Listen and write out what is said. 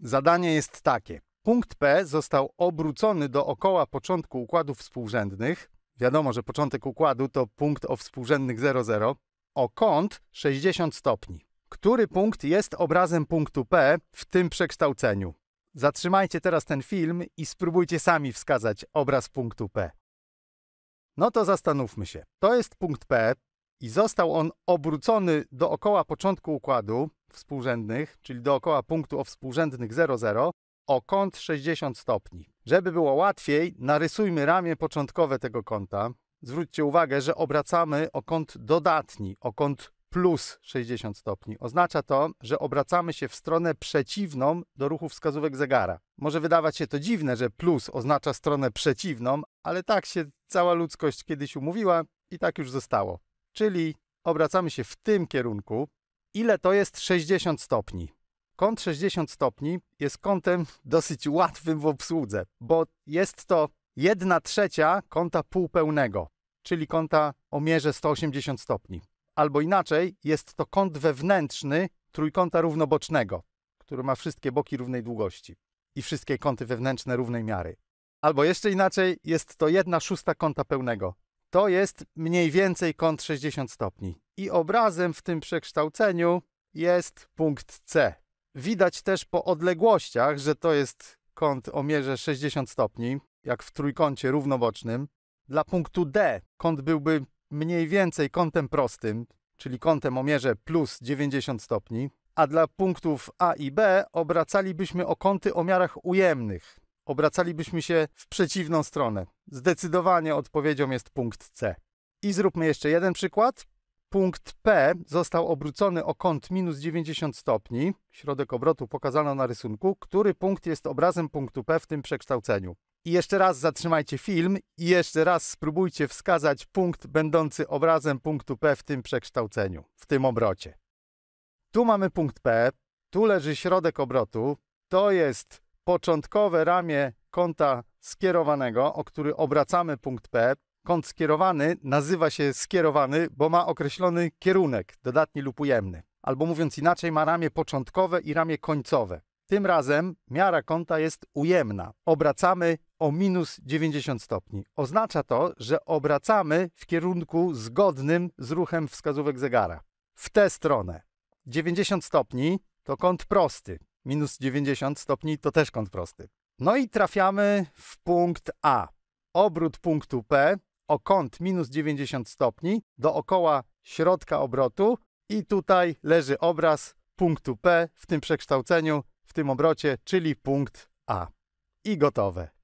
Zadanie jest takie. Punkt P został obrócony dookoła początku układów współrzędnych. Wiadomo, że początek układu to punkt o współrzędnych 00 o kąt 60 stopni. Który punkt jest obrazem punktu P w tym przekształceniu? Zatrzymajcie teraz ten film i spróbujcie sami wskazać obraz punktu P. No to zastanówmy się. To jest punkt P i został on obrócony dookoła początku układu współrzędnych, czyli dookoła punktu o współrzędnych 0,0 o kąt 60 stopni. Żeby było łatwiej, narysujmy ramię początkowe tego kąta. Zwróćcie uwagę, że obracamy o kąt dodatni, o kąt plus 60 stopni. Oznacza to, że obracamy się w stronę przeciwną do ruchu wskazówek zegara. Może wydawać się to dziwne, że plus oznacza stronę przeciwną, ale tak się cała ludzkość kiedyś umówiła i tak już zostało. Czyli obracamy się w tym kierunku, ile to jest 60 stopni. Kąt 60 stopni jest kątem dosyć łatwym w obsłudze, bo jest to 1 trzecia kąta półpełnego, czyli kąta o mierze 180 stopni. Albo inaczej, jest to kąt wewnętrzny trójkąta równobocznego, który ma wszystkie boki równej długości i wszystkie kąty wewnętrzne równej miary. Albo jeszcze inaczej, jest to 1 szósta kąta pełnego. To jest mniej więcej kąt 60 stopni i obrazem w tym przekształceniu jest punkt C. Widać też po odległościach, że to jest kąt o mierze 60 stopni, jak w trójkącie równobocznym. Dla punktu D kąt byłby mniej więcej kątem prostym, czyli kątem o mierze plus 90 stopni, a dla punktów A i B obracalibyśmy o kąty o miarach ujemnych. Obracalibyśmy się w przeciwną stronę. Zdecydowanie odpowiedzią jest punkt C. I zróbmy jeszcze jeden przykład. Punkt P został obrócony o kąt minus 90 stopni, środek obrotu pokazano na rysunku, który punkt jest obrazem punktu P w tym przekształceniu. I jeszcze raz zatrzymajcie film i jeszcze raz spróbujcie wskazać punkt będący obrazem punktu P w tym przekształceniu, w tym obrocie. Tu mamy punkt P, tu leży środek obrotu, to jest początkowe ramię kąta skierowanego, o który obracamy punkt P, kąt skierowany nazywa się skierowany, bo ma określony kierunek, dodatni lub ujemny. Albo mówiąc inaczej, ma ramię początkowe i ramię końcowe. Tym razem miara kąta jest ujemna. Obracamy o minus 90 stopni. Oznacza to, że obracamy w kierunku zgodnym z ruchem wskazówek zegara. W tę stronę. 90 stopni to kąt prosty. Minus 90 stopni to też kąt prosty. No i trafiamy w punkt A. Obrót punktu P o kąt minus 90 stopni dookoła środka obrotu i tutaj leży obraz punktu P w tym przekształceniu, w tym obrocie, czyli punkt A. I gotowe.